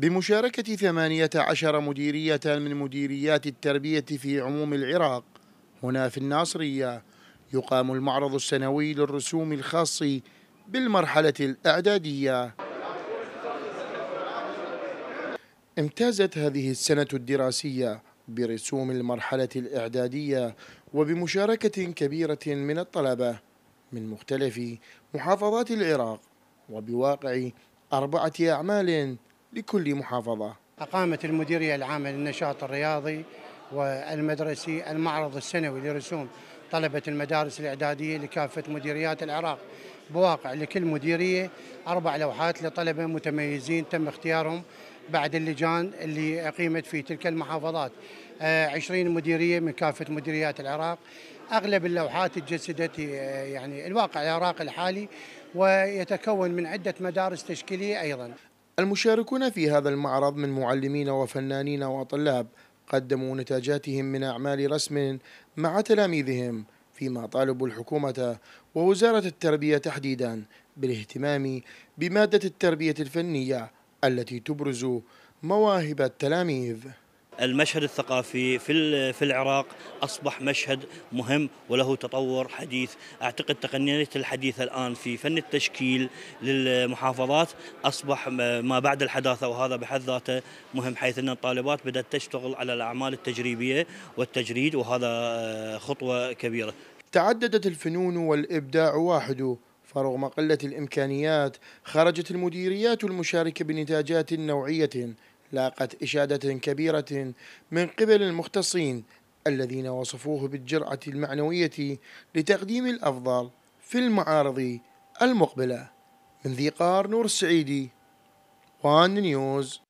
بمشاركة 18 مديرية من مديريات التربية في عموم العراق هنا في الناصرية يقام المعرض السنوي للرسوم الخاص بالمرحلة الإعدادية امتازت هذه السنة الدراسية برسوم المرحلة الإعدادية وبمشاركة كبيرة من الطلبة من مختلف محافظات العراق وبواقع أربعة أعمال لكل محافظة أقامت المديرية العامة للنشاط الرياضي والمدرسي المعرض السنوي لرسوم طلبة المدارس الإعدادية لكافة مديريات العراق بواقع لكل مديرية أربع لوحات لطلبة متميزين تم اختيارهم بعد اللجان اللي أقيمت في تلك المحافظات آه، عشرين مديرية من كافة مديريات العراق أغلب اللوحات تجسدت آه، يعني الواقع العراقي الحالي ويتكون من عدة مدارس تشكيلية أيضا المشاركون في هذا المعرض من معلمين وفنانين وطلاب قدموا نتاجاتهم من أعمال رسم مع تلاميذهم فيما طالبوا الحكومة ووزارة التربية تحديدا بالاهتمام بمادة التربية الفنية التي تبرز مواهب التلاميذ المشهد الثقافي في في العراق اصبح مشهد مهم وله تطور حديث، اعتقد تقنيات الحديثه الان في فن التشكيل للمحافظات اصبح ما بعد الحداثه وهذا بحد ذاته مهم حيث ان الطالبات بدات تشتغل على الاعمال التجريبيه والتجريد وهذا آه، خطوه كبيره. تعددت الفنون والابداع واحد فرغم قلة الإمكانيات خرجت المديريات المشاركة بنتاجات نوعية لاقت إشادة كبيرة من قبل المختصين الذين وصفوه بالجرأة المعنوية لتقديم الأفضل في المعارض المقبلة من ذي قار نور السعيدي وان نيوز